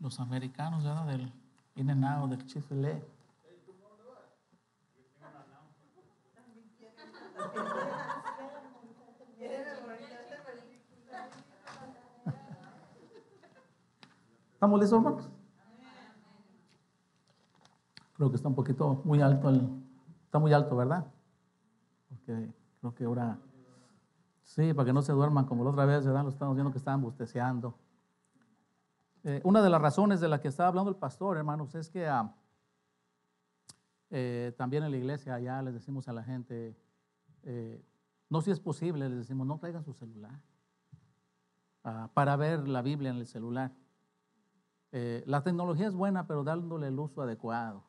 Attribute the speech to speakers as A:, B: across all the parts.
A: los americanos, ¿verdad? Del in del Chisele. estamos listos, hermanos? Creo que está un poquito muy alto, el, está muy alto, ¿verdad? Porque creo que ahora, sí, para que no se duerman como la otra vez, ¿verdad? Lo estamos viendo que estaban bosteceando. Eh, una de las razones de las que estaba hablando el pastor, hermanos, es que ah, eh, también en la iglesia allá les decimos a la gente, eh, no si es posible, les decimos, no traigan su celular ah, para ver la Biblia en el celular. la tecnología es buena, pero dándole el uso adecuado.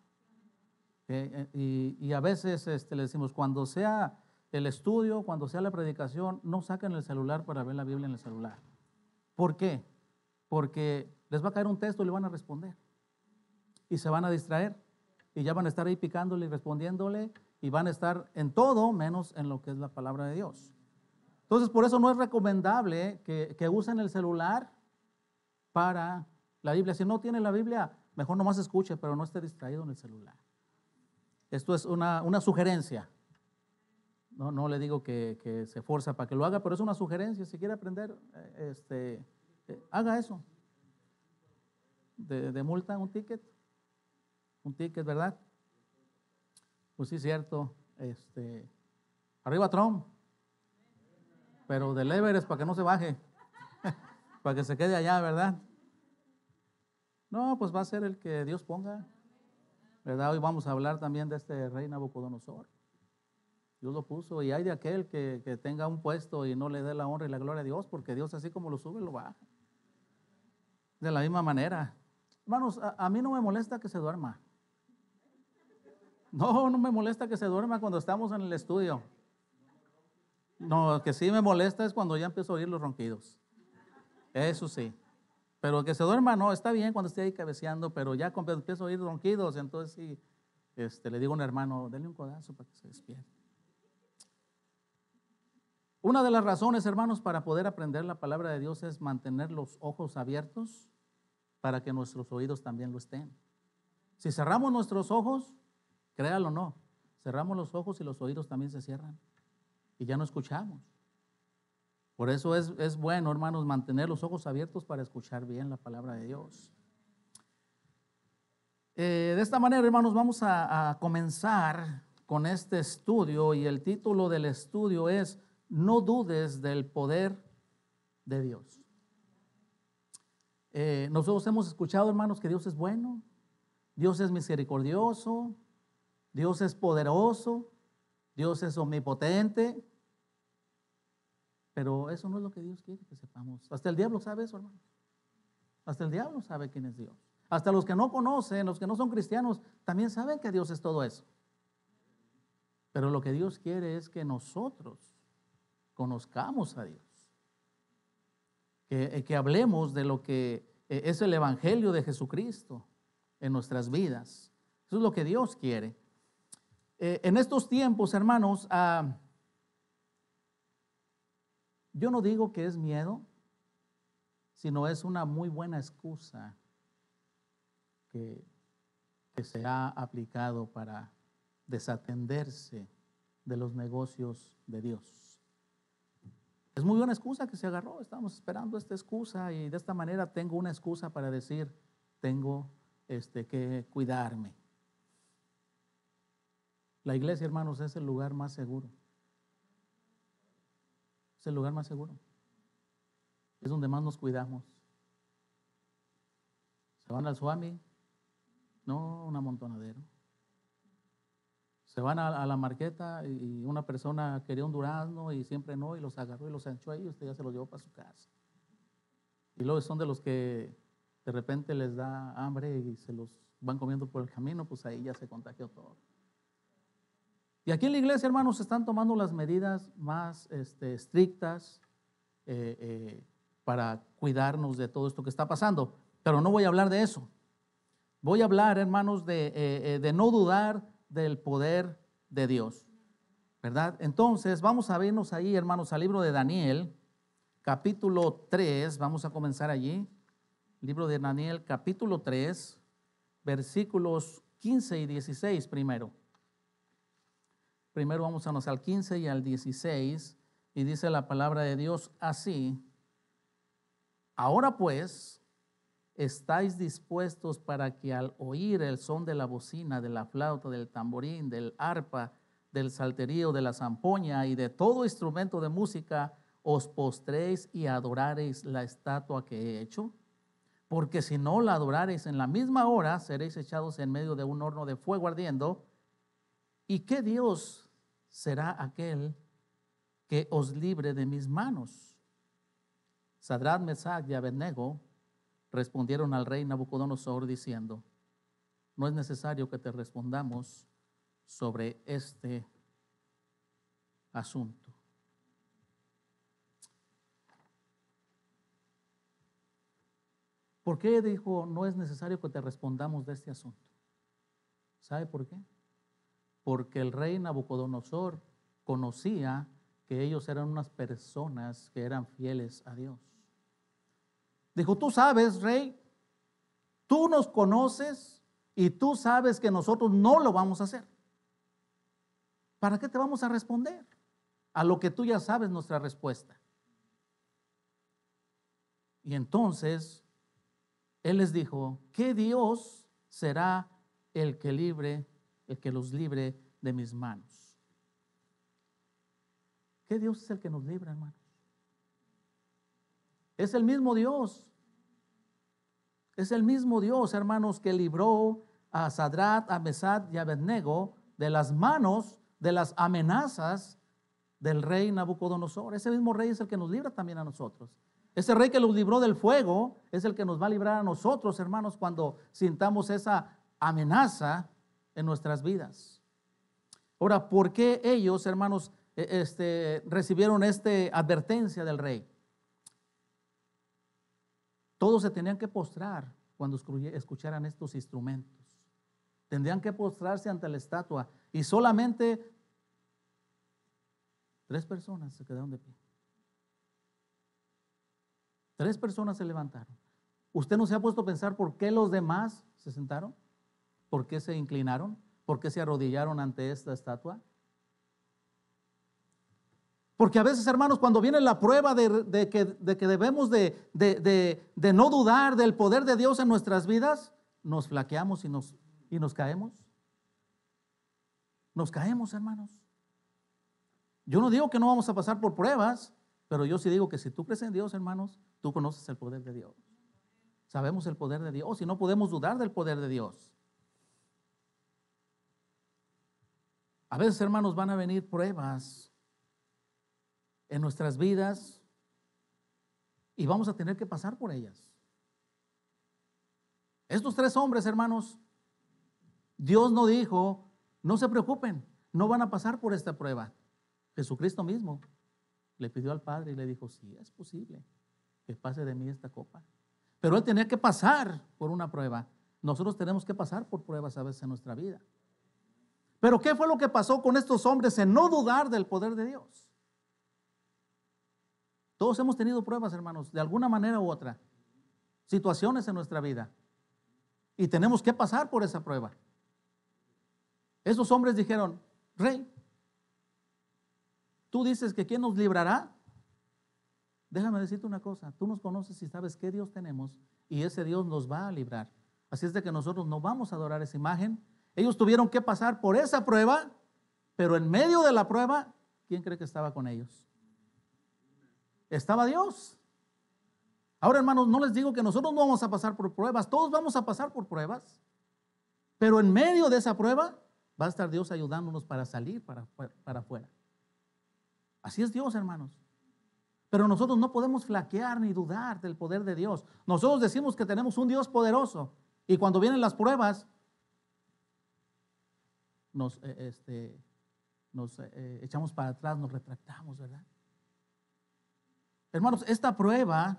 A: Y, a veces este, le decimos, cuando sea el estudio, cuando sea la predicación, no saquen el celular para ver la Biblia en el celular. ¿Por qué? Porque les va a caer un texto y le van a responder. Y se van a distraer. Y ya van a estar ahí picándole y respondiéndole. Y van a estar en todo menos en lo que es la palabra de Dios. Entonces, por eso no es recomendable que, usen el celular para la Biblia. Si no tiene la Biblia, mejor nomás escuche, pero no esté distraído en el celular. Esto es una, sugerencia. No, no, le digo que, se forza para que lo haga, pero es una sugerencia. Si quiere aprender, eh, este, eh, haga eso de, de multa, un ticket, un ticket, ¿verdad? Pues sí, cierto, este, arriba Trump, pero de leveres para que no se baje, para que se quede allá, ¿verdad? No, pues va a ser el que Dios ponga, ¿verdad? Hoy vamos a hablar también de este rey Nabucodonosor. Dios lo puso y hay de aquel que, que, tenga un puesto y no le dé la honra y la gloria a Dios, porque Dios así como lo sube, lo baja. De la misma manera. Hermanos, a, mí no me molesta que se duerma. No, no me molesta que se duerma cuando estamos en el estudio. No, que sí me molesta es cuando ya empiezo a oír los ronquidos. Eso sí. Pero que se duerma, no, está bien cuando esté ahí cabeceando, pero ya empiezo a oír ronquidos, entonces sí, este, le digo a un hermano, denle un codazo para que se despierte. Una de las razones, hermanos, para poder aprender la palabra de Dios es mantener los ojos abiertos para que nuestros oídos también lo estén. Si cerramos nuestros ojos, créalo o no, cerramos los ojos y los oídos también se cierran y ya no escuchamos. Por eso es, bueno, hermanos, mantener los ojos abiertos para escuchar bien la palabra de Dios. Eh, de esta manera, hermanos, vamos a comenzar con este estudio y el título del estudio es No dudes del poder de Dios. Eh, nosotros hemos escuchado, hermanos, que Dios es bueno, Dios es misericordioso, Dios es poderoso, Dios es omnipotente. Pero eso no es lo que Dios quiere que sepamos. Hasta el diablo sabe eso, hermano. Hasta el diablo sabe quién es Dios. Hasta los que no conocen, los que no son cristianos, también saben que Dios es todo eso. Pero lo que Dios quiere es que nosotros conozcamos a Dios. Eh, que, hablemos de lo que eh, es el Evangelio de Jesucristo en nuestras vidas. Eso es lo que Dios quiere. Eh, en estos tiempos, hermanos, ah, yo no digo que es miedo, sino es una muy buena excusa que se ha aplicado para desatenderse de los negocios de Dios. Es muy buena excusa que se agarró. Estamos esperando esta excusa y de esta manera tengo una excusa para decir, tengo este, que cuidarme. La iglesia, hermanos, es el lugar más seguro. Es el lugar más seguro. Es donde más nos cuidamos. Se van al Suami, no una amontonadero se van a, la marqueta y una persona quería un durazno y siempre no, y los agarró y los anchó ahí, y usted ya se los llevó para su casa. Y luego son de los que de repente les da hambre y se los van comiendo por el camino, pues ahí ya se contagió todo. Y aquí en la iglesia, hermanos, se están tomando las medidas más este, estrictas eh, eh, para cuidarnos de todo esto que está pasando. Pero no voy a hablar de eso. Voy a hablar, hermanos, de, eh, de no dudar del poder de Dios. ¿Verdad? Entonces, vamos a vernos ahí, hermanos, al libro de Daniel, capítulo 3. Vamos a comenzar allí. Libro de Daniel, capítulo 3, versículos 15 y 16 primero. Primero vamos a nos al 15 y al 16. Y dice la palabra de Dios así. Ahora pues, estáis dispuestos para que al oír el son de la bocina, de la flauta, del tamborín, del arpa, del salterío, de la zampoña y de todo instrumento de música, os postréis y adoraréis la estatua que he hecho? Porque si no la adoraréis en la misma hora, seréis echados en medio de un horno de fuego ardiendo. ¿Y qué Dios será aquel que os libre de mis manos? Sadrat Mesach de Abednego respondieron al rey Nabucodonosor diciendo, no es necesario que te respondamos sobre este asunto. ¿Por qué dijo, no es necesario que te respondamos de este asunto? ¿Sabe por qué? Porque el rey Nabucodonosor conocía que ellos eran unas personas que eran fieles a Dios. Dijo, tú sabes, rey, tú nos conoces y tú sabes que nosotros no lo vamos a hacer. ¿Para qué te vamos a responder? A lo que tú ya sabes nuestra respuesta. Y entonces él les dijo, ¿qué Dios será el que libre, el que los libre de mis manos? ¿Qué Dios es el que nos libra, hermano? Es el mismo Dios. Es el mismo Dios, hermanos, que libró a Sadrat, a Mesad y a Abednego de las manos, de las amenazas del rey Nabucodonosor. Ese mismo rey es el que nos libra también a nosotros. Ese rey que los libró del fuego es el que nos va a librar a nosotros, hermanos, cuando sintamos esa amenaza en nuestras vidas. Ahora, ¿por qué ellos, hermanos, e-, este, recibieron esta advertencia del rey? Todos se tenían que postrar cuando escucharan estos instrumentos. Tendrían que postrarse ante la estatua y solamente tres personas se quedaron de pie. Tres personas se levantaron. ¿Usted no se ha puesto a pensar por qué los demás se sentaron? ¿Por qué se inclinaron? ¿Por qué se arrodillaron ante esta estatua? Porque a veces, hermanos, cuando viene la prueba de, que, debemos de, no dudar del poder de Dios en nuestras vidas, nos flaqueamos y nos, y nos caemos. Nos caemos, hermanos. Yo no digo que no vamos a pasar por pruebas, pero yo sí digo que si tú crees en Dios, hermanos, tú conoces el poder de Dios. Sabemos el poder de Dios y no podemos dudar del poder de Dios. A veces, hermanos, van a venir pruebas en nuestras vidas y vamos a tener que pasar por ellas. Estos tres hombres, hermanos, Dios no dijo, no se preocupen, no van a pasar por esta prueba. Jesucristo mismo le pidió al Padre y le dijo, si es posible que pase de mí esta copa. Pero él tenía que pasar por una prueba. Nosotros tenemos que pasar por pruebas a veces en nuestra vida. Pero ¿qué fue lo que pasó con estos hombres en no dudar del poder de Dios? Todos hemos tenido pruebas, hermanos, de alguna manera u otra. Situaciones en nuestra vida. Y tenemos que pasar por esa prueba. Esos hombres dijeron, rey, tú dices que ¿quién nos librará? Déjame decirte una cosa, tú nos conoces y sabes qué Dios tenemos y ese Dios nos va a librar. Así es de que nosotros no vamos a adorar esa imagen. Ellos tuvieron que pasar por esa prueba, pero en medio de la prueba, ¿quién cree que estaba con ellos? estaba Dios. Ahora, hermanos, no les digo que nosotros no vamos a pasar por pruebas, todos vamos a pasar por pruebas, pero en medio de esa prueba va a estar Dios ayudándonos para salir para, para afuera. Así es Dios, hermanos. Pero nosotros no podemos flaquear ni dudar del poder de Dios. Nosotros decimos que tenemos un Dios poderoso y cuando vienen las pruebas, nos, eh, este, nos eh, eh, echamos para atrás, nos retractamos, ¿verdad? Hermanos, esta prueba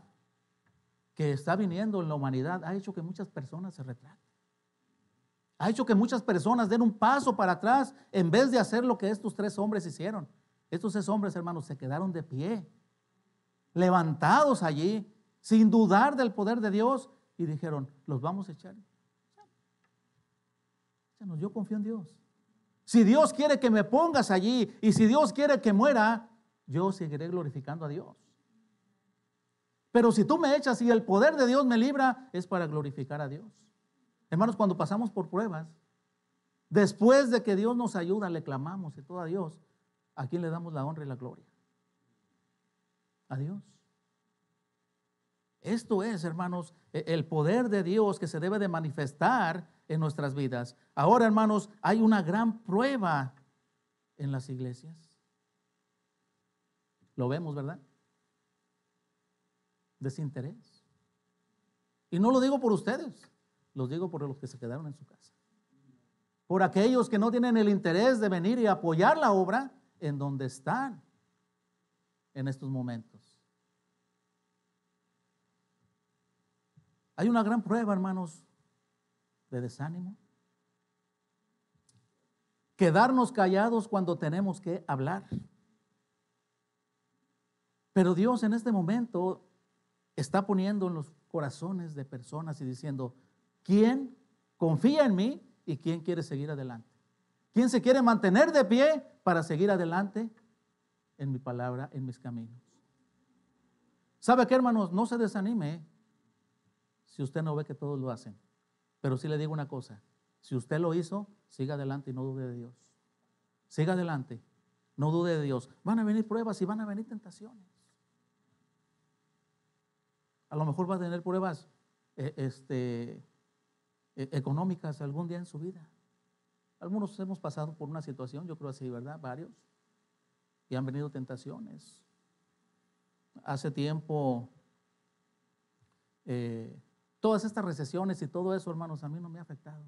A: que está viniendo en la humanidad ha hecho que muchas personas se retracten. Ha hecho que muchas personas den un paso para atrás en vez de hacer lo que estos tres hombres hicieron. Estos tres hombres, hermanos, se quedaron de pie, levantados allí, sin dudar del poder de Dios, y dijeron, los vamos a echar. Yo confío en Dios. Si Dios quiere que me pongas allí y si Dios quiere que muera, yo seguiré glorificando a Dios. Pero si tú me echas y el poder de Dios me libra, es para glorificar a Dios. Hermanos, cuando pasamos por pruebas, después de que Dios nos ayuda, le clamamos y todo a Dios, ¿a quién le damos la honra y la gloria? A Dios. Esto es, hermanos, e, el poder de Dios que se debe de manifestar en nuestras vidas. Ahora, hermanos, hay una gran prueba en las iglesias. Lo vemos, ¿verdad? Desinterés. Y no lo digo por ustedes, los digo por los que se quedaron en su casa. Por aquellos que no tienen el interés de venir y apoyar la obra en donde están en estos momentos. Hay una gran prueba, hermanos, de desánimo. Quedarnos callados cuando tenemos que hablar. Pero Dios en este momento está poniendo en los corazones de personas y diciendo, ¿quién confía en mí y quién quiere seguir adelante? ¿Quién se quiere mantener de pie para seguir adelante en mi palabra, en mis caminos? ¿Sabe qué, hermanos? No se desanime si usted no ve que todos lo hacen. Pero sí le digo una cosa, si usted lo hizo, siga adelante y no dude de Dios. Siga adelante, no dude de Dios. Van a venir pruebas y van a venir tentaciones. A lo mejor va a tener pruebas eh, este, eh, económicas algún día en su vida. Algunos hemos pasado por una situación, yo creo así, ¿verdad? Varios. Y han venido tentaciones. Hace tiempo, eh, todas estas recesiones y todo eso, hermanos, a mí no me ha afectado.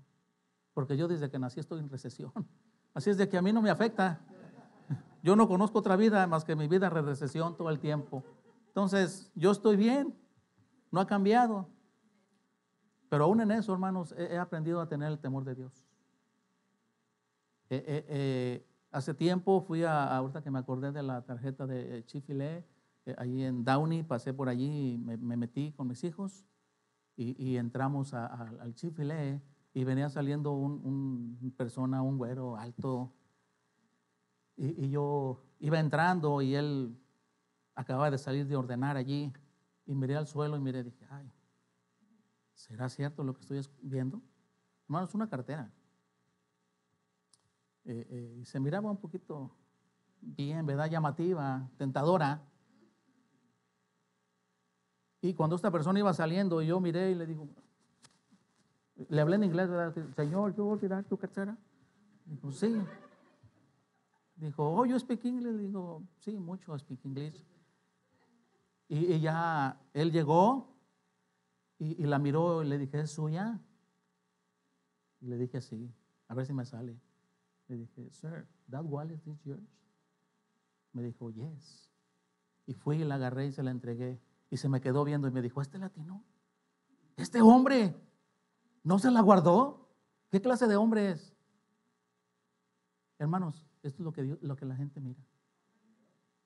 A: Porque yo desde que nací estoy en recesión. Así es de que a mí no me afecta. Yo no conozco otra vida más que mi vida en recesión todo el tiempo. Entonces, yo estoy bien. No ha cambiado. Pero aún en eso, hermanos, he, aprendido a tener el temor de Dios. Eh, eh, eh, hace tiempo fui a, ahorita que me acordé de la tarjeta de Chifile, allí en Downey, pasé por allí, me, me metí con mis hijos y, entramos al Chifile y venía saliendo una persona, un güero alto. y yo iba entrando y él acababa de salir de ordenar allí. Y miré al suelo y miré, dije, ay, ¿será cierto lo que estoy viendo? Hermano, es una cartera. Eh, eh, y se miraba un poquito bien, ¿verdad? Llamativa, tentadora. Y cuando esta persona iba saliendo, yo miré y le digo, le hablé en inglés, ¿verdad? Señor, ¿yo voy a tirar tu cartera? Dijo, sí. Dijo, oh, yo speak English. Le digo, sí, mucho speak English. Y, ya él llegó y, la miró y le dije, ¿es suya? Y le dije, así, a ver si me sale. Le dije, sir, that wallet is yours. Me dijo, yes. Y fui y la agarré y se la entregué. Y se me quedó viendo y me dijo, ¿este latino? ¿Este hombre no se la guardó? ¿Qué clase de hombre es? Hermanos, esto es lo que, lo que la gente mira.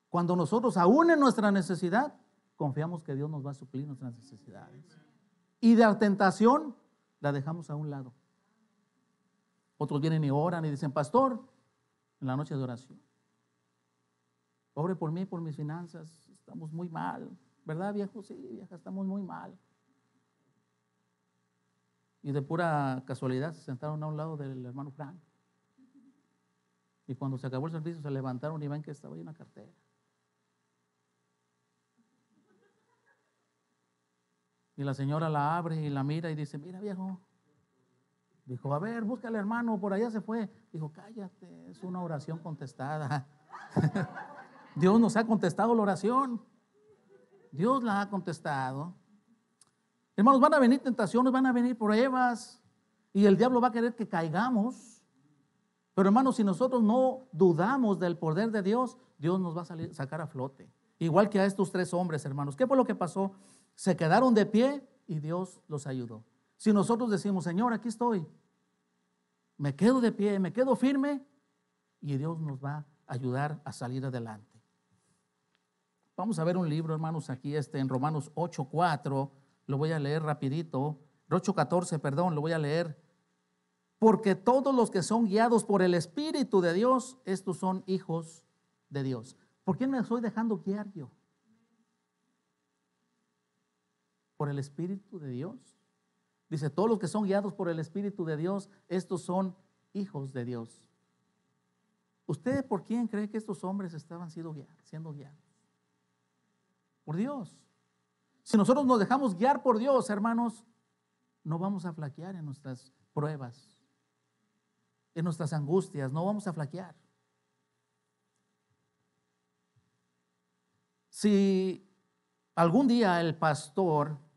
A: Cuando nosotros, aún en nuestra necesidad, confiamos que Dios nos va a suplir nuestras necesidades. Y de la tentación la dejamos a un lado. Otros vienen y oran y dicen, pastor, en la noche de oración. Pobre por mí, por mis finanzas, estamos muy mal. ¿Verdad, viejo? Sí, vieja, estamos muy mal. Y de pura casualidad se sentaron a un lado del hermano Frank. Y cuando se acabó el servicio se levantaron y ven que estaba ahí una cartera. Y la señora la abre y la mira y dice, mira viejo. Dijo, a ver, búscale hermano, por allá se fue. Dijo, cállate, es una oración contestada. Dios nos ha contestado la oración. Dios la ha contestado. Hermanos, van a venir tentaciones, van a venir pruebas y el diablo va a querer que caigamos. Pero hermanos, si nosotros no dudamos del poder de Dios, Dios nos va a sacar a flote. Igual que a estos tres hombres, hermanos. ¿Qué fue lo que pasó se quedaron de pie y Dios los ayudó. Si nosotros decimos, Señor, aquí estoy, me quedo de pie, me quedo firme y Dios nos va a ayudar a salir adelante. Vamos a ver un libro, hermanos, aquí este en Romanos 8:4, lo voy a leer rapidito, 8:14, perdón, lo voy a leer. Porque todos los que son guiados por el Espíritu de Dios, estos son hijos de Dios. ¿Por qué me estoy dejando guiar yo? Por el Espíritu de Dios. Dice, todos los que son guiados por el Espíritu de Dios, estos son hijos de Dios. ¿Usted por quién cree que estos hombres estaban siendo guiados? Siendo guiados? Por Dios. Si nosotros nos dejamos guiar por Dios, hermanos, no vamos a flaquear en nuestras pruebas, en nuestras angustias, no vamos a flaquear. Si algún día el pastor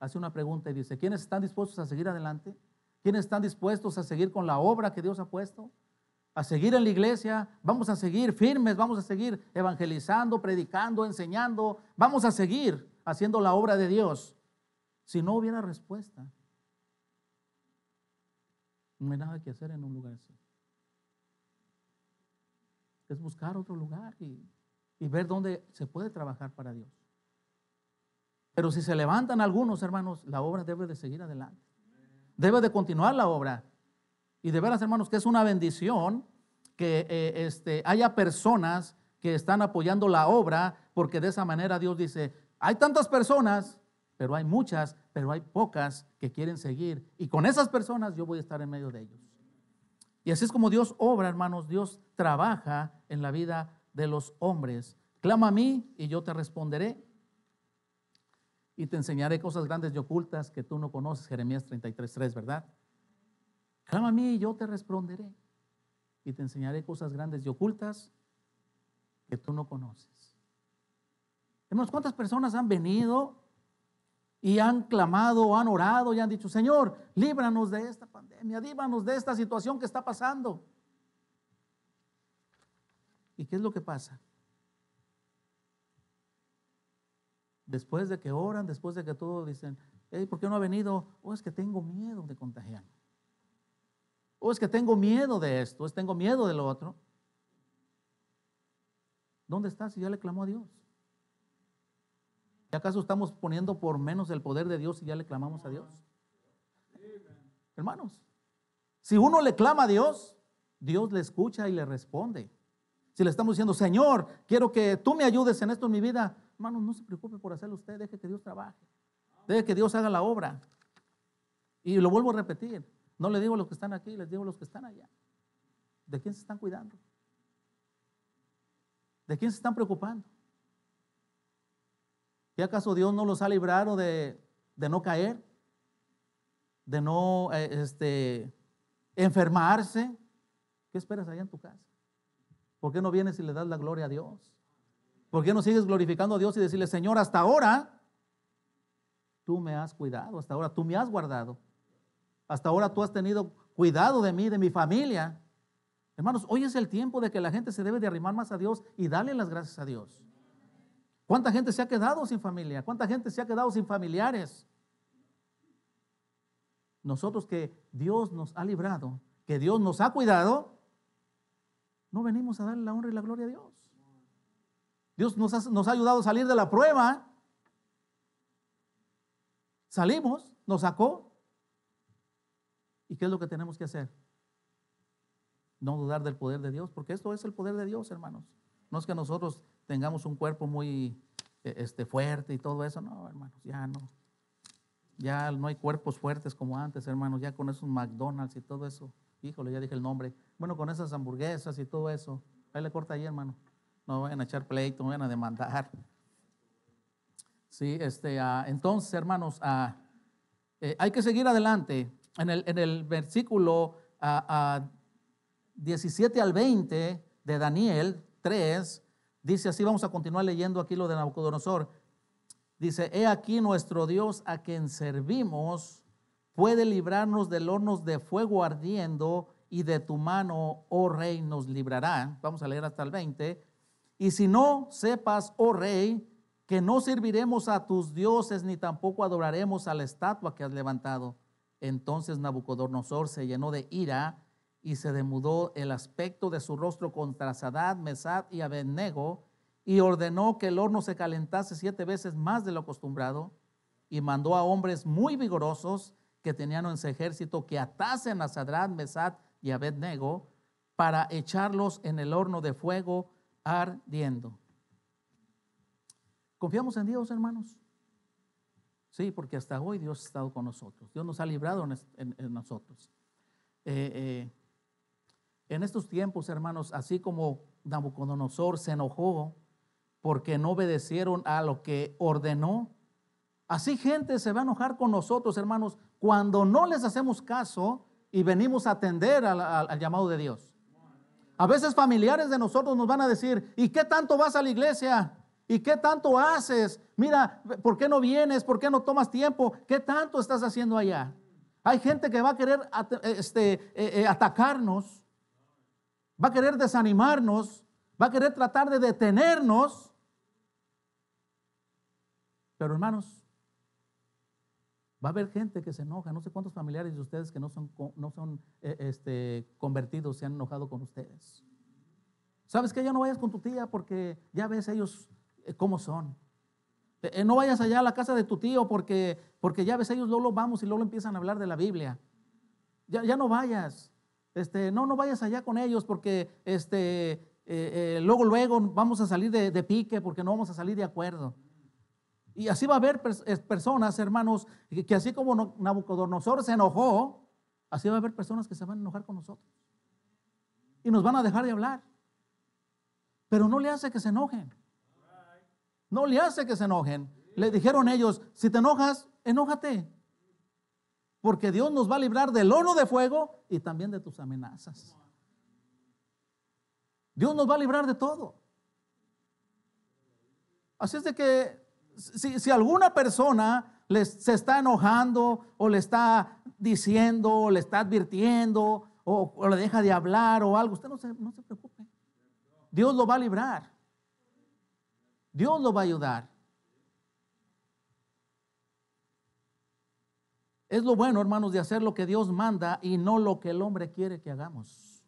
A: hace una pregunta y dice, ¿quiénes están dispuestos a seguir adelante? ¿Quiénes están dispuestos a seguir con la obra que Dios ha puesto? A seguir en la iglesia, vamos a seguir firmes, vamos a seguir evangelizando, predicando, enseñando, vamos a seguir haciendo la obra de Dios. Si no hubiera respuesta, no hay nada que hacer en un lugar así. Es buscar otro lugar y, y ver dónde se puede trabajar para Dios. Pero si se levantan algunos, hermanos, la obra debe de seguir adelante. Debe de continuar la obra. Y de veras, hermanos, que es una bendición que eh, este, haya personas que están apoyando la obra, porque de esa manera Dios dice, hay tantas personas, pero hay muchas, pero hay pocas que quieren seguir. Y con esas personas yo voy a estar en medio de ellos. Y así es como Dios obra, hermanos, Dios trabaja en la vida de los hombres. Clama a mí y yo te responderé y te enseñaré cosas grandes y ocultas que tú no conoces, Jeremías 33.3, ¿verdad? Clama a mí y yo te responderé y te enseñaré cosas grandes y ocultas que tú no conoces. Hermanos, ¿cuántas personas han venido y han clamado, han orado y han dicho, Señor, líbranos de esta pandemia, líbranos de esta situación que está pasando? ¿Y qué es lo que pasa? Después de que oran, después de que todo dicen, ¿por qué no ha venido? O es que tengo miedo de contagiarme. O es que tengo miedo de esto, es tengo miedo de lo otro. ¿Dónde estás si ya le clamó a Dios? ¿Y acaso estamos poniendo por menos el poder de Dios si ya le clamamos a Dios? Hermanos, si uno le clama a Dios, Dios le escucha y le responde. Si le estamos diciendo, Señor, quiero que tú me ayudes en esto en mi vida, hermanos, no se preocupe por hacerlo usted, deje que Dios trabaje, deje que Dios haga la obra. Y lo vuelvo a repetir, no le digo a los que están aquí, les digo a los que están allá. ¿De quién se están cuidando? ¿De quién se están preocupando? ¿Y acaso Dios no los ha librado de, no caer? ¿De no eh, este, enfermarse? ¿Qué esperas allá en tu casa? ¿Por qué no vienes y le das la gloria a Dios? ¿Por qué no sigues glorificando a Dios y decirle, Señor, hasta ahora tú me has cuidado, hasta ahora tú me has guardado, hasta ahora tú has tenido cuidado de mí, de mi familia? Hermanos, hoy es el tiempo de que la gente se debe de arrimar más a Dios y darle las gracias a Dios. ¿Cuánta gente se ha quedado sin familia? ¿Cuánta gente se ha quedado sin familiares? Nosotros que Dios nos ha librado, que Dios nos ha cuidado, no venimos a darle la honra y la gloria a Dios. Dios nos ha, ayudado a salir de la prueba. Salimos, nos sacó. ¿Y qué es lo que tenemos que hacer? No dudar del poder de Dios, porque esto es el poder de Dios, hermanos. No es que nosotros tengamos un cuerpo muy eh, este, fuerte y todo eso. No, hermanos, ya no. Ya no hay cuerpos fuertes como antes, hermanos. Ya con esos McDonald's y todo eso. Híjole, ya dije el nombre. Bueno, con esas hamburguesas y todo eso. Ahí le corta ahí, hermano no vayan a echar pleito, no vayan a demandar. Sí, este, ah, entonces, hermanos, ah, eh, hay que seguir adelante. En el, versículo 17 ah, al 20 de Daniel 3, dice así, vamos a continuar leyendo aquí lo de Nabucodonosor. Dice, he aquí nuestro Dios a quien servimos puede librarnos del horno de fuego ardiendo y de tu mano, oh rey, nos librará. Vamos a leer hasta el 20. Y si no, sepas, oh rey, que no serviremos a tus dioses ni tampoco adoraremos a la estatua que has levantado. Entonces Nabucodonosor se llenó de ira y se demudó el aspecto de su rostro contra Sadad, Mesad y Abednego, y ordenó que el horno se calentase siete veces más de lo acostumbrado, y mandó a hombres muy vigorosos que tenían en su ejército que atasen a Sadad, Mesad y Abednego para echarlos en el horno de fuego ardiendo. ¿Confiamos en Dios, hermanos? Sí, porque hasta hoy Dios ha estado con nosotros. Dios nos ha librado en, nosotros. Eh, eh, en estos tiempos, hermanos, así como Nabucodonosor se enojó porque no obedecieron a lo que ordenó, así gente se va a enojar con nosotros, hermanos, cuando no les hacemos caso y venimos a atender al llamado de Dios. A veces familiares de nosotros nos van a decir, ¿y qué tanto vas a la iglesia? ¿Y qué tanto haces? Mira, ¿por qué no vienes? ¿Por qué no tomas tiempo? ¿Qué tanto estás haciendo allá? Hay gente que va a querer este, eh, eh, atacarnos, va a querer desanimarnos, va a querer tratar de detenernos. Pero hermanos, Va a haber gente que se enoja. No sé cuántos familiares de ustedes que no son, no son eh, este, convertidos se han enojado con ustedes. ¿Sabes qué? Ya no vayas con tu tía porque ya ves ellos eh, cómo son. Eh, no vayas allá a la casa de tu tío porque, porque ya ves ellos, luego vamos y luego empiezan a hablar de la Biblia. Ya, no vayas. Este, no, no vayas allá con ellos porque este, luego, luego vamos a salir de pique porque no vamos a salir de acuerdo. Y así va a haber personas, hermanos, que así como Nabucodonosor se enojó, así va a haber personas que se van a enojar con nosotros. Y nos van a dejar de hablar. Pero no le hace que se enojen. No le hace que se enojen. Le dijeron ellos, si te enojas, enójate. Porque Dios nos va a librar del horno de fuego y también de tus amenazas. Dios nos va a librar de todo. Así es de que si, alguna persona se está enojando o le está diciendo o le está advirtiendo o, o le deja de hablar o algo, usted no se, no se preocupe. Dios lo va a librar. Dios lo va a ayudar. Es lo bueno, hermanos, de hacer lo que Dios manda y no lo que el hombre quiere que hagamos.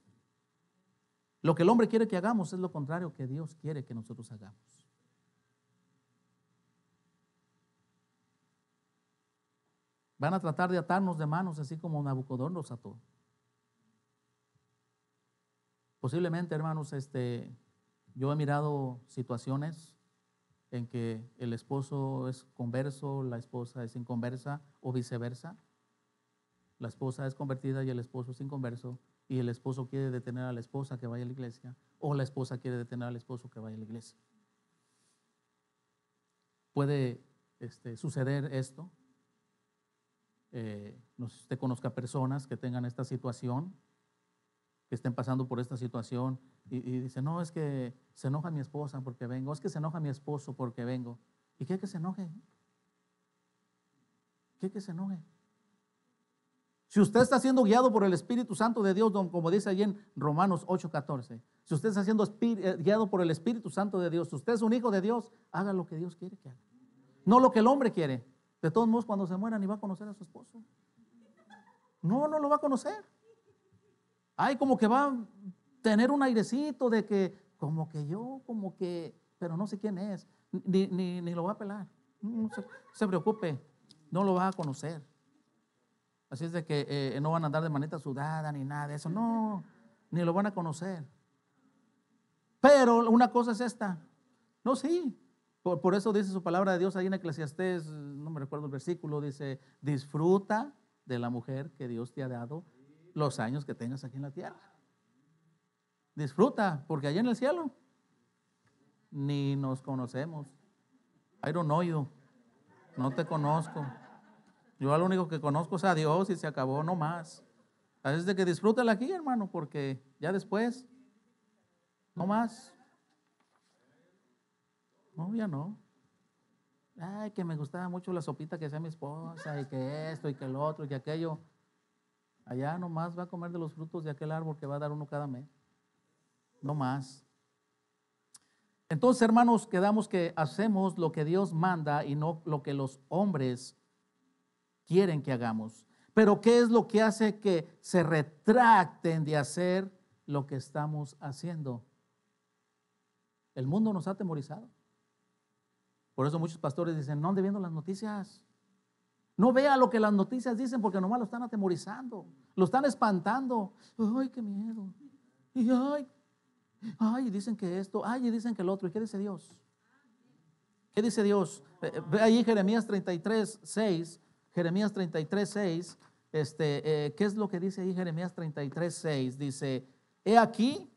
A: Lo que el hombre quiere que hagamos es lo contrario que Dios quiere que nosotros hagamos. Van a tratar de atarnos de manos, así como Nabucodonos ató. Posiblemente, hermanos, este, yo he mirado situaciones en que el esposo es converso, la esposa es inconversa o viceversa. La esposa es convertida y el esposo es inconverso y el esposo quiere detener a la esposa que vaya a la iglesia o la esposa quiere detener al esposo que vaya a la iglesia. Puede este, suceder esto eh, no sé si usted conozca personas que tengan esta situación, que estén pasando por esta situación y, dice, no, es que se enoja mi esposa porque vengo, es que se enoja mi esposo porque vengo. ¿Y qué que se enoje? ¿Qué que se enoje? Si usted está siendo guiado por el Espíritu Santo de Dios, como dice allí en Romanos 8:14, si usted está siendo eh, guiado por el Espíritu Santo de Dios, si usted es un hijo de Dios, haga lo que Dios quiere que haga, no lo que el hombre quiere. De todos modos, cuando se muera ni va a conocer a su esposo. No, no lo va a conocer. Ay, como que va a tener un airecito de que, como que yo, como que, pero no sé quién es, ni, lo va a pelar. se, preocupe, no lo va a conocer. Así es de que eh, no van a andar de manita sudada ni nada de eso. No, ni lo van a conocer. Pero una cosa es esta. No, sí. Por, por eso dice su palabra de Dios ahí en Eclesiastés recuerdo el versículo, dice, disfruta de la mujer que Dios te ha dado los años que tengas aquí en la tierra. Disfruta, porque allá en el cielo ni nos conocemos. I don't know you. No te conozco. Yo lo único que conozco es a Dios y se acabó, no más. Así es de que disfrútala aquí, hermano, porque ya después, no más. No, ya no ay, que me gustaba mucho la sopita que hacía mi esposa y que esto y que lo otro y que aquello. Allá nomás va a comer de los frutos de aquel árbol que va a dar uno cada mes. No más. Entonces, hermanos, quedamos que hacemos lo que Dios manda y no lo que los hombres quieren que hagamos. Pero ¿qué es lo que hace que se retracten de hacer lo que estamos haciendo? El mundo nos ha atemorizado. Por eso muchos pastores dicen, no ande viendo las noticias. No vea lo que las noticias dicen porque nomás lo están atemorizando, lo están espantando. Ay, qué miedo. Y ay, ay, dicen que esto, ay, dicen que el otro. ¿Y qué dice Dios? ¿Qué dice Dios? Eh, eh, ve ahí Jeremías 33, 6. Jeremías 33, 6. Este, eh, ¿Qué es lo que dice ahí Jeremías 33, 6? Dice, he aquí,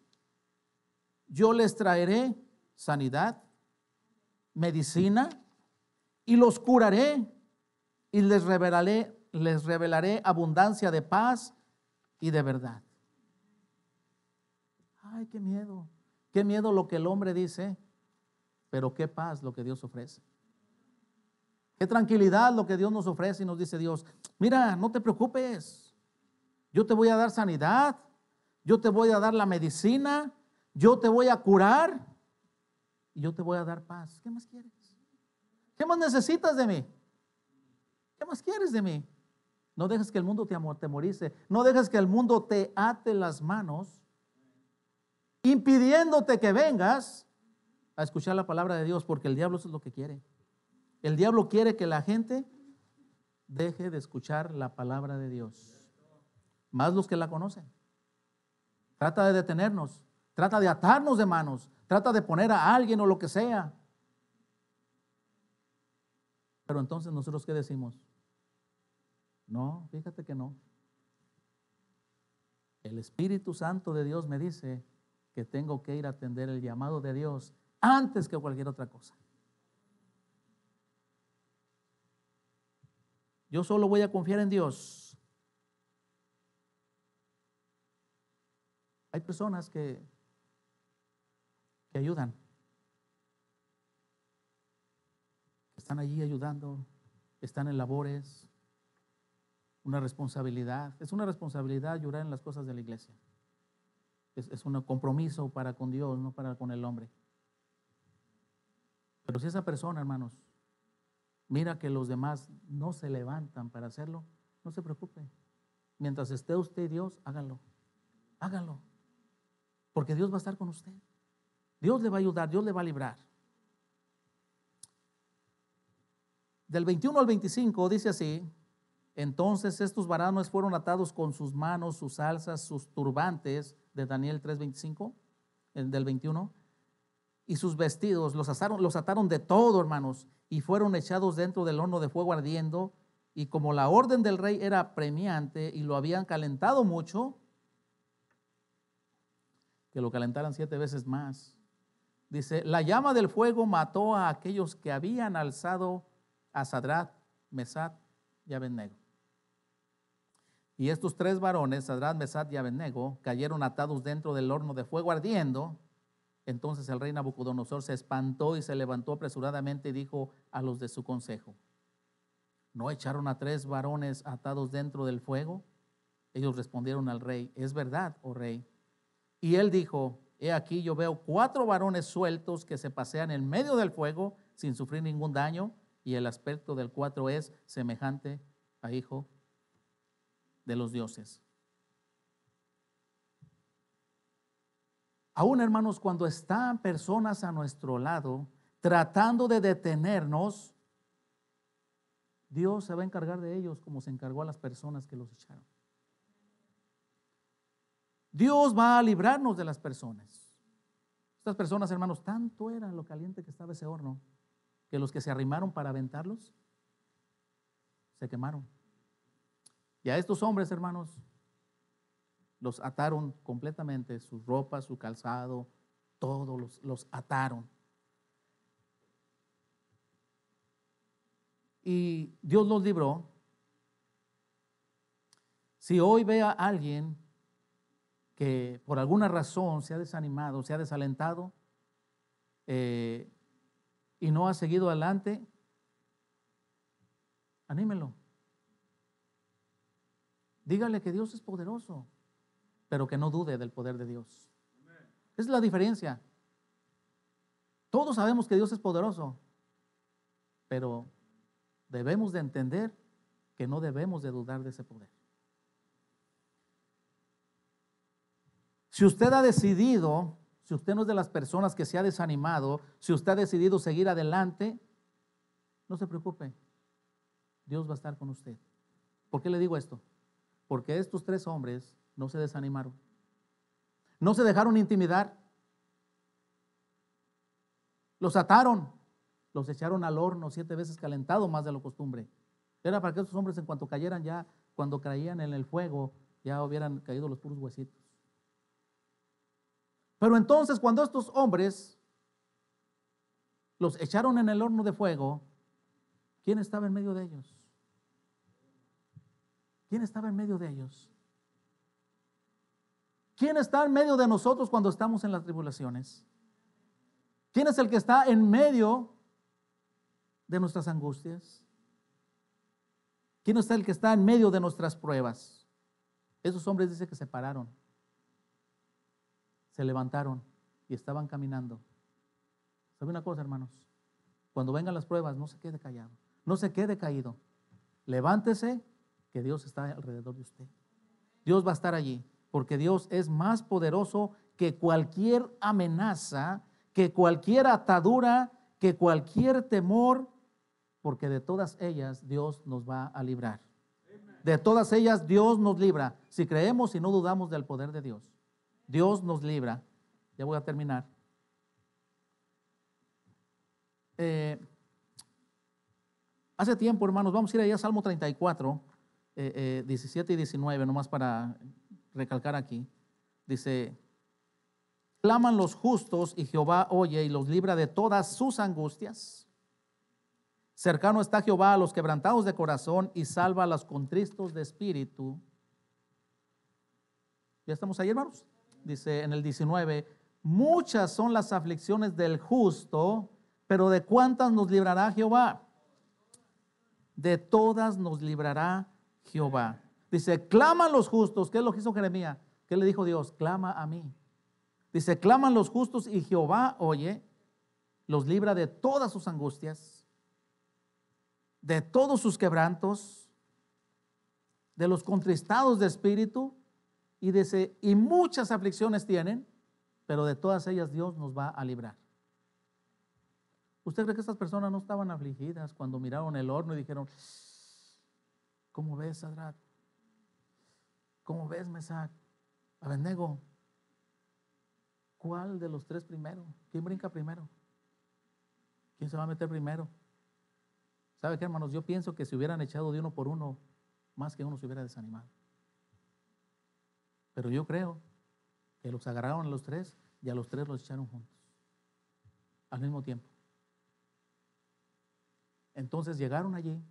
A: yo les traeré sanidad medicina y los curaré y les revelaré, les revelaré abundancia de paz y de verdad. Ay, qué miedo. Qué miedo lo que el hombre dice, pero qué paz lo que Dios ofrece. Qué tranquilidad lo que Dios nos ofrece y nos dice Dios, mira, no te preocupes. Yo te voy a dar sanidad, yo te voy a dar la medicina, yo te voy a curar y yo te voy a dar paz. ¿Qué más quieres? ¿Qué más necesitas de mí? ¿Qué más quieres de mí? No dejes que el mundo te atemorice. No dejes que el mundo te ate las manos, impidiéndote que vengas a escuchar la palabra de Dios, porque el diablo eso es lo que quiere. El diablo quiere que la gente deje de escuchar la palabra de Dios, más los que la conocen. Trata de detenernos, trata de atarnos de manos, trata de poner a alguien o lo que sea. Pero entonces nosotros qué decimos? No, fíjate que no. El Espíritu Santo de Dios me dice que tengo que ir a atender el llamado de Dios antes que cualquier otra cosa. Yo solo voy a confiar en Dios. Hay personas que que ayudan, están allí ayudando, están en labores, una responsabilidad. Es una responsabilidad llorar en las cosas de la iglesia. Es, un compromiso para con Dios, no para con el hombre. Pero si esa persona, hermanos, mira que los demás no se levantan para hacerlo, no se preocupe. Mientras esté usted Dios, hágalo. Hágalo. Porque Dios va a estar con usted. Dios le va a ayudar, Dios le va a librar. Del 21 al 25 dice así, entonces estos varanos fueron atados con sus manos, sus alzas, sus turbantes, de Daniel 3:25, del 21, y sus vestidos, los, los ataron de todo, hermanos, y fueron echados dentro del horno de fuego ardiendo, y como la orden del rey era premiante y lo habían calentado mucho, que lo calentaran siete veces más. Dice, la llama del fuego mató a aquellos que habían alzado a Sadrat, Mesad y Abednego. Y estos tres varones, Sadrat, Mesad y Abednego, cayeron atados dentro del horno de fuego ardiendo. Entonces el rey Nabucodonosor se espantó y se levantó apresuradamente y dijo a los de su consejo, ¿no echaron a tres varones atados dentro del fuego? Ellos respondieron al rey, es verdad, oh rey. Y él dijo, he aquí yo veo cuatro varones sueltos que se pasean en medio del fuego sin sufrir ningún daño, y el aspecto del cuatro es semejante a hijo de los dioses. Aún hermanos, cuando están personas a nuestro lado tratando de detenernos, Dios se va a encargar de ellos como se encargó a las personas que los echaron. Dios va a librarnos de las personas. Estas personas, hermanos, tanto era lo caliente que estaba ese horno, que los que se arrimaron para aventarlos, se quemaron. Y a estos hombres, hermanos, los ataron completamente, su ropa, su calzado, todos los, ataron. Y Dios los libró. Si hoy ve a alguien que por alguna razón se ha desanimado, se ha desalentado eh, y no ha seguido adelante, anímelo. Dígale que Dios es poderoso, pero que no dude del poder de Dios. Esa es la diferencia. Todos sabemos que Dios es poderoso, pero debemos de entender que no debemos de dudar de ese poder. Si usted ha decidido, si usted no es de las personas que se ha desanimado, si usted ha decidido seguir adelante, no se preocupe. Dios va a estar con usted. ¿Por qué le digo esto? Porque estos tres hombres no se desanimaron. No se dejaron intimidar. Los ataron. Los echaron al horno siete veces calentado más de lo costumbre. Era para que estos hombres en cuanto cayeran ya, cuando caían en el fuego, ya hubieran caído los puros huesitos. Pero entonces cuando estos hombres los echaron en el horno de fuego, ¿quién estaba en medio de ellos? ¿Quién estaba en medio de ellos? ¿Quién está en medio de nosotros cuando estamos en las tribulaciones? ¿Quién es el que está en medio de nuestras angustias? ¿Quién es el que está en medio de nuestras pruebas? Esos hombres dicen que se pararon se levantaron y estaban caminando. ¿Saben una cosa, hermanos? Cuando vengan las pruebas, no se quede callado, no se quede caído. Levántese, que Dios está alrededor de usted. Dios va a estar allí, porque Dios es más poderoso que cualquier amenaza, que cualquier atadura, que cualquier temor, porque de todas ellas Dios nos va a librar. De todas ellas Dios nos libra, si creemos y no dudamos del poder de Dios. Dios nos libra, ya voy a terminar. Eh, hace tiempo, hermanos, vamos a ir allá a Salmo 34, 17 y 19, eh, eh, nomás para recalcar aquí. Dice, claman los justos y Jehová oye y los libra de todas sus angustias. Cercano está Jehová a los quebrantados de corazón y salva a los contristos de espíritu. ¿Ya estamos ahí, hermanos? dice en el 19, muchas son las aflicciones del justo, pero ¿de cuántas nos librará Jehová? De todas nos librará Jehová. Dice, claman los justos. ¿Qué es lo que hizo Jeremías? ¿Qué le dijo Dios? Clama a mí. Dice, claman los justos y Jehová, oye, los libra de todas sus angustias, de todos sus quebrantos, de los contristados de espíritu, y, y muchas aflicciones tienen, pero de todas ellas Dios nos va a librar. ¿Usted cree que estas personas no estaban afligidas cuando miraron el horno y dijeron, ¿cómo ves, Sadrat, ¿Cómo ves, Mesac? Abednego, ¿cuál de los tres primero? ¿Quién brinca primero? ¿Quién se va a meter primero? ¿Sabe qué, hermanos? Yo pienso que si hubieran echado de uno por uno, más que uno se hubiera desanimado. Pero yo creo que los agarraron a los tres y a los tres los echaron juntos, al mismo tiempo. Entonces llegaron allí,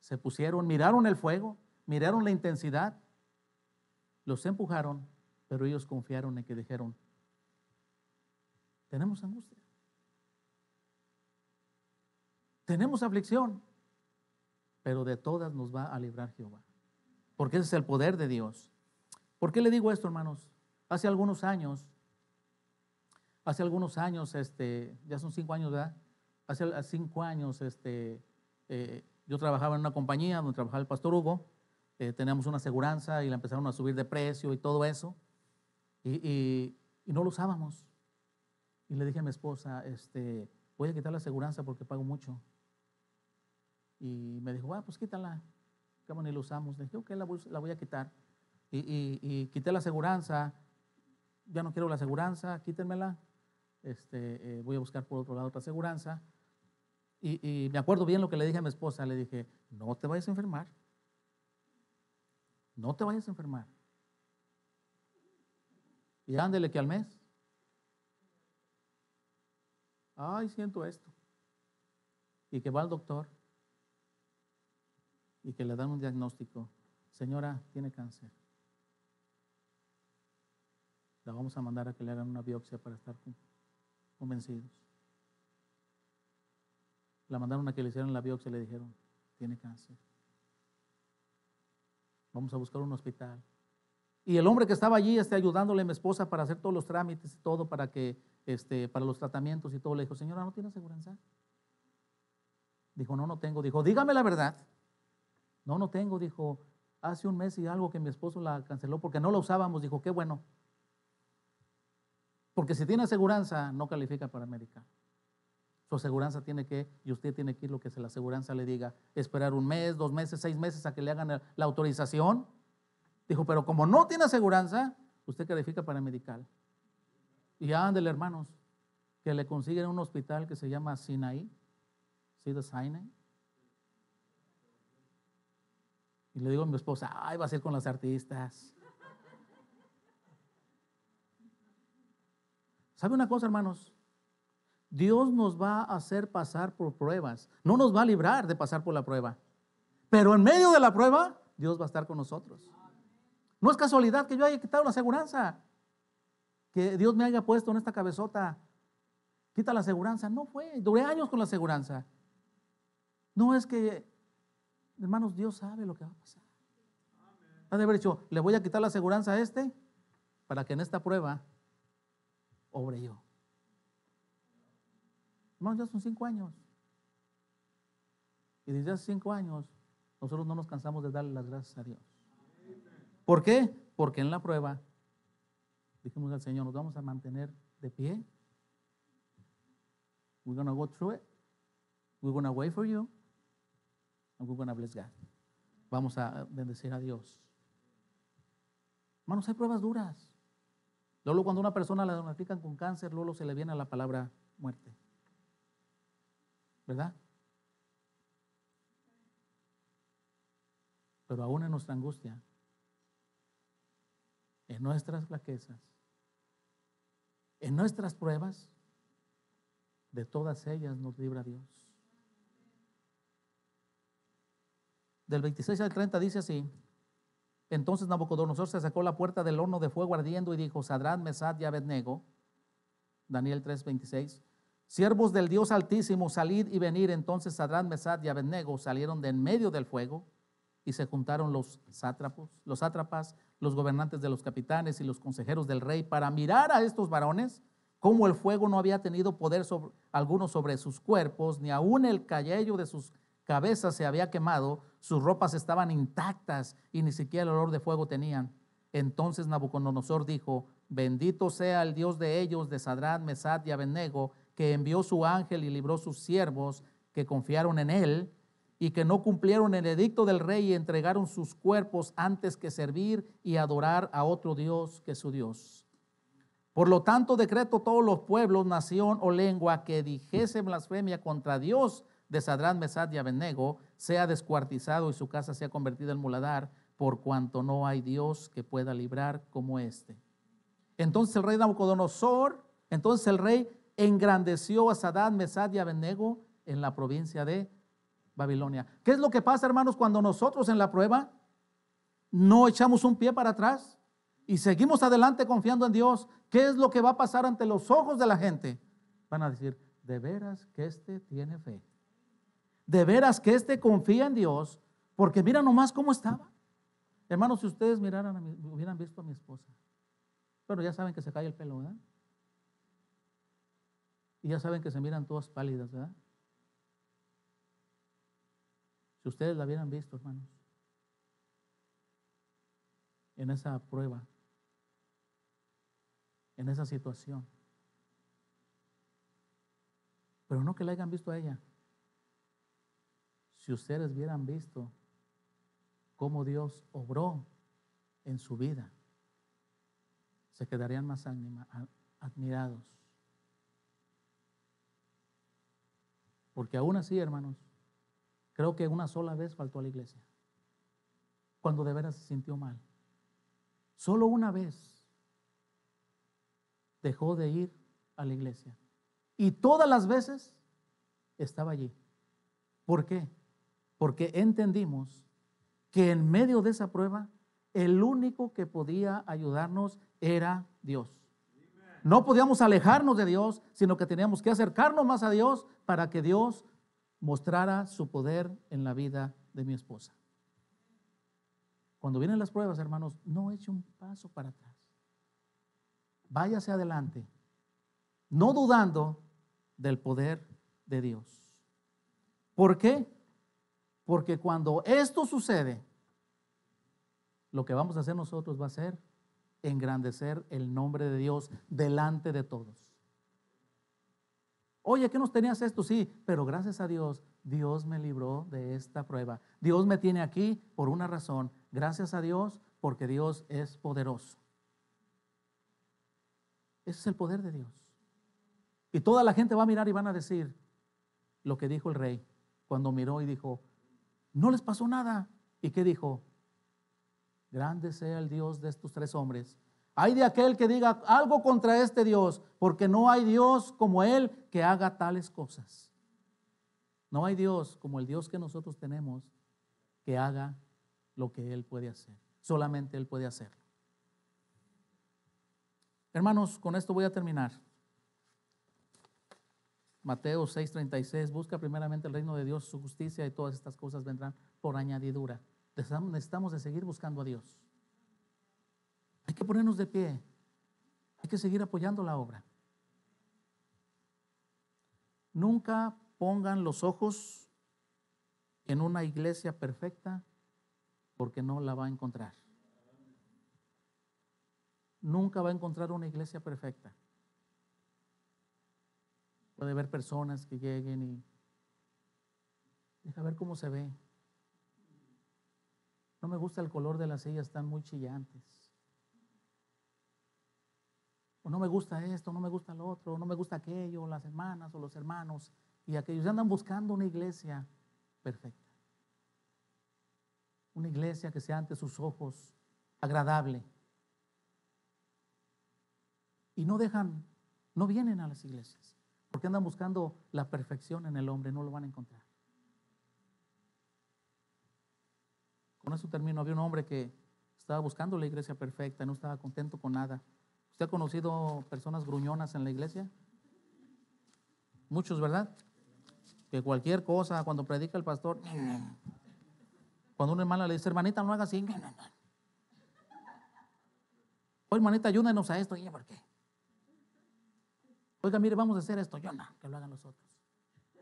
A: se pusieron, miraron el fuego, miraron la intensidad, los empujaron, pero ellos confiaron en que dijeron, tenemos angustia, tenemos aflicción, pero de todas nos va a librar Jehová, porque ese es el poder de Dios. ¿Por qué le digo esto, hermanos? Hace algunos años, hace algunos años, este, ya son cinco años, ¿verdad? Hace cinco años, este, eh, yo trabajaba en una compañía donde trabajaba el pastor Hugo, eh, teníamos una aseguranza y la empezaron a subir de precio y todo eso, y, no lo usábamos. Y le dije a mi esposa, este, voy a quitar la aseguranza porque pago mucho. Y me dijo, ah, pues quítala, ¿cómo ni lo usamos? Le dije, ok, la voy a quitar y, quité la aseguranza, ya no quiero la aseguranza, quítenmela, este, eh, voy a buscar por otro lado otra aseguranza. Y, y, me acuerdo bien lo que le dije a mi esposa, le dije, no te vayas a enfermar, no te vayas a enfermar. Y ándele que al mes, ay, siento esto. Y que va al doctor y que le dan un diagnóstico, señora, tiene cáncer. La vamos a mandar a que le hagan una biopsia para estar convencidos. La mandaron a que le hicieran la biopsia y le dijeron, tiene cáncer. Vamos a buscar un hospital. Y el hombre que estaba allí, este, ayudándole a mi esposa para hacer todos los trámites y todo, para que, este, para los tratamientos y todo, le dijo, señora, ¿no tiene aseguranza? Dijo, no, no tengo. Dijo, dígame la verdad. No, no tengo. Dijo, hace un mes y algo que mi esposo la canceló porque no la usábamos. Dijo, qué bueno. Porque si tiene aseguranza, no califica para medical. Su aseguranza tiene que, y usted tiene que ir lo que se la aseguranza le diga, esperar un mes, dos meses, seis meses a que le hagan la autorización. Dijo, pero como no tiene aseguranza, usted califica para medical. Y ándale hermanos, que le consiguen un hospital que se llama Sinaí, Sida Sinai. Y le digo a mi esposa, ay, va a ser con las artistas. ¿Sabe una cosa, hermanos? Dios nos va a hacer pasar por pruebas. No nos va a librar de pasar por la prueba. Pero en medio de la prueba, Dios va a estar con nosotros. No es casualidad que yo haya quitado la aseguranza. Que Dios me haya puesto en esta cabezota. Quita la aseguranza. No fue. Duré años con la aseguranza. No es que, hermanos, Dios sabe lo que va a pasar. Ha de haber dicho, le voy a quitar la aseguranza a este para que en esta prueba obre yo. Hermanos, ya son cinco años. Y desde hace cinco años, nosotros no nos cansamos de darle las gracias a Dios. ¿Por qué? Porque en la prueba dijimos al Señor, nos vamos a mantener de pie. We're gonna go through it. We're gonna wait for you. And we're going bless God. Vamos a bendecir a Dios. Hermanos, hay pruebas duras. Lolo, cuando una persona la diagnostican con cáncer, Lolo, se le viene a la palabra muerte. ¿Verdad? Pero aún en nuestra angustia, en nuestras flaquezas, en nuestras pruebas, de todas ellas nos libra Dios. Del 26 al 30 dice así, entonces Nabucodonosor se sacó la puerta del horno de fuego ardiendo y dijo, Sadrán, Mesad y Abednego, Daniel 3:26, siervos del Dios Altísimo, salid y venid. Entonces Sadrán, Mesad y Abednego salieron de en medio del fuego y se juntaron los sátrapos, los sátrapas, los gobernantes de los capitanes y los consejeros del rey para mirar a estos varones, como el fuego no había tenido poder alguno sobre sus cuerpos, ni aun el cayello de sus cabeza se había quemado, sus ropas estaban intactas y ni siquiera el olor de fuego tenían. Entonces Nabucodonosor dijo, bendito sea el Dios de ellos, de Sadrat, Mesad y Abednego, que envió su ángel y libró sus siervos que confiaron en él y que no cumplieron el edicto del rey y entregaron sus cuerpos antes que servir y adorar a otro Dios que su Dios. Por lo tanto, decreto todos los pueblos, nación o lengua que dijese blasfemia contra Dios de Sadrán, Mesad y Abednego sea descuartizado y su casa sea convertida en muladar, por cuanto no hay Dios que pueda librar como este. Entonces el rey Nabucodonosor, entonces el rey engrandeció a Sadán, Mesad y Abednego en la provincia de Babilonia. ¿Qué es lo que pasa, hermanos, cuando nosotros en la prueba no echamos un pie para atrás y seguimos adelante confiando en Dios? ¿Qué es lo que va a pasar ante los ojos de la gente? Van a decir, de veras que este tiene fe de veras que éste confía en Dios, porque mira nomás cómo estaba. Hermanos, si ustedes miraran, a hubieran visto a mi esposa, pero ya saben que se cae el pelo, ¿verdad? Y ya saben que se miran todas pálidas, ¿verdad? Si ustedes la hubieran visto, hermanos, en esa prueba, en esa situación, pero no que la hayan visto a ella, si ustedes hubieran visto cómo Dios obró en su vida, se quedarían más admirados. Porque aún así, hermanos, creo que una sola vez faltó a la iglesia, cuando de veras se sintió mal. Solo una vez dejó de ir a la iglesia. Y todas las veces estaba allí. ¿Por qué? porque entendimos que en medio de esa prueba el único que podía ayudarnos era Dios. No podíamos alejarnos de Dios, sino que teníamos que acercarnos más a Dios para que Dios mostrara su poder en la vida de mi esposa. Cuando vienen las pruebas, hermanos, no eche un paso para atrás. Váyase adelante, no dudando del poder de Dios. ¿Por qué? Porque cuando esto sucede, lo que vamos a hacer nosotros va a ser engrandecer el nombre de Dios delante de todos. Oye, ¿qué nos tenías esto? Sí, pero gracias a Dios, Dios me libró de esta prueba. Dios me tiene aquí por una razón. Gracias a Dios, porque Dios es poderoso. Ese es el poder de Dios. Y toda la gente va a mirar y van a decir lo que dijo el rey cuando miró y dijo, no les pasó nada. ¿Y qué dijo? Grande sea el Dios de estos tres hombres. Hay de aquel que diga algo contra este Dios, porque no hay Dios como Él que haga tales cosas. No hay Dios como el Dios que nosotros tenemos que haga lo que Él puede hacer. Solamente Él puede hacerlo. Hermanos, con esto voy a terminar. Mateo 6:36, busca primeramente el reino de Dios, su justicia y todas estas cosas vendrán por añadidura. Necesitamos de seguir buscando a Dios. Hay que ponernos de pie. Hay que seguir apoyando la obra. Nunca pongan los ojos en una iglesia perfecta porque no la va a encontrar. Nunca va a encontrar una iglesia perfecta. De ver personas que lleguen y deja ver cómo se ve. No me gusta el color de las sillas, están muy chillantes. O no me gusta esto, no me gusta lo otro, no me gusta aquello, las hermanas o los hermanos y aquellos andan buscando una iglesia perfecta. Una iglesia que sea ante sus ojos agradable. Y no dejan, no vienen a las iglesias. Porque andan buscando la perfección en el hombre, no lo van a encontrar. Con eso termino. Había un hombre que estaba buscando la iglesia perfecta, no estaba contento con nada. ¿Usted ha conocido personas gruñonas en la iglesia? Muchos, ¿verdad? Que cualquier cosa, cuando predica el pastor, cuando una hermana le dice, hermanita, no haga así. Oye, hermanita, ayúdenos a esto. ¿Y por qué? Oiga, mire, vamos a hacer esto. Yo no, que lo hagan los otros.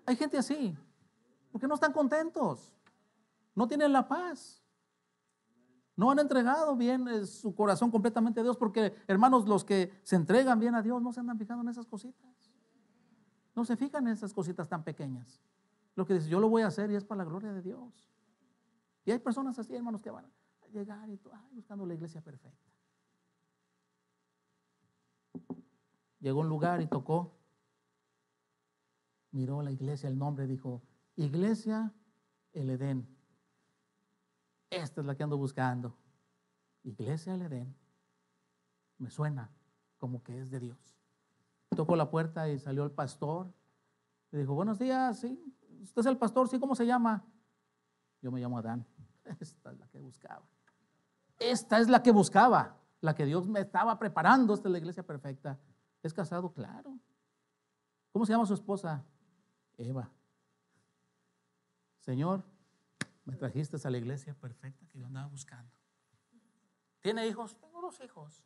A: Hay gente así, porque no están contentos, no tienen la paz. No han entregado bien eh, su corazón completamente a Dios, porque hermanos, los que se entregan bien a Dios no se andan fijando en esas cositas. No se fijan en esas cositas tan pequeñas. Lo que dice, yo lo voy a hacer y es para la gloria de Dios. Y hay personas así, hermanos, que van a llegar y todo, buscando la iglesia perfecta. Llegó a un lugar y tocó. Miró la iglesia, el nombre dijo, Iglesia El Edén. Esta es la que ando buscando. Iglesia El Edén. Me suena como que es de Dios. Tocó la puerta y salió el pastor. Le dijo, buenos días, sí. Usted es el pastor, sí, ¿cómo se llama? Yo me llamo Adán. Esta es la que buscaba. Esta es la que buscaba, la que Dios me estaba preparando. Esta es la iglesia perfecta. ¿Es casado? Claro. ¿Cómo se llama su esposa? Eva. Señor, me trajiste a la iglesia perfecta que yo andaba buscando. ¿Tiene hijos? Tengo dos hijos.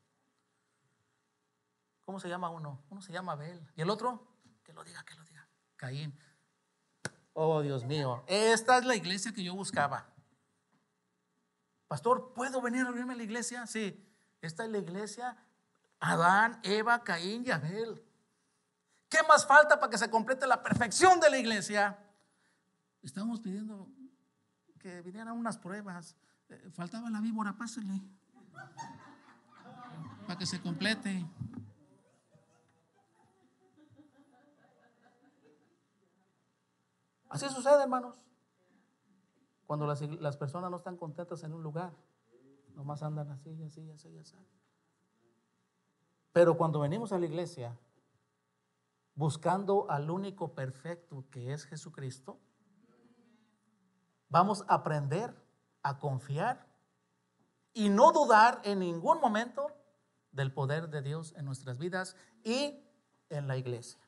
A: ¿Cómo se llama uno? Uno se llama Abel. ¿Y el otro? Que lo diga, que lo diga. Caín. Oh, Dios mío. Esta es la iglesia que yo buscaba. Pastor, ¿puedo venir a abrirme a la iglesia? Sí. Esta es la iglesia Adán, Eva, Caín y Abel. ¿Qué más falta para que se complete la perfección de la iglesia? estamos pidiendo que vinieran unas pruebas. Eh, faltaba la víbora, pásenle
B: Para que se complete.
A: Así sucede, hermanos. Cuando las, las personas no están contentas en un lugar, nomás andan así, así, así, así. Pero cuando venimos a la iglesia buscando al único perfecto que es Jesucristo, vamos a aprender a confiar y no dudar en ningún momento del poder de Dios en nuestras vidas y en la iglesia.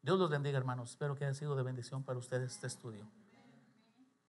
A: Dios los bendiga, hermanos. Espero que haya sido de bendición para ustedes este estudio.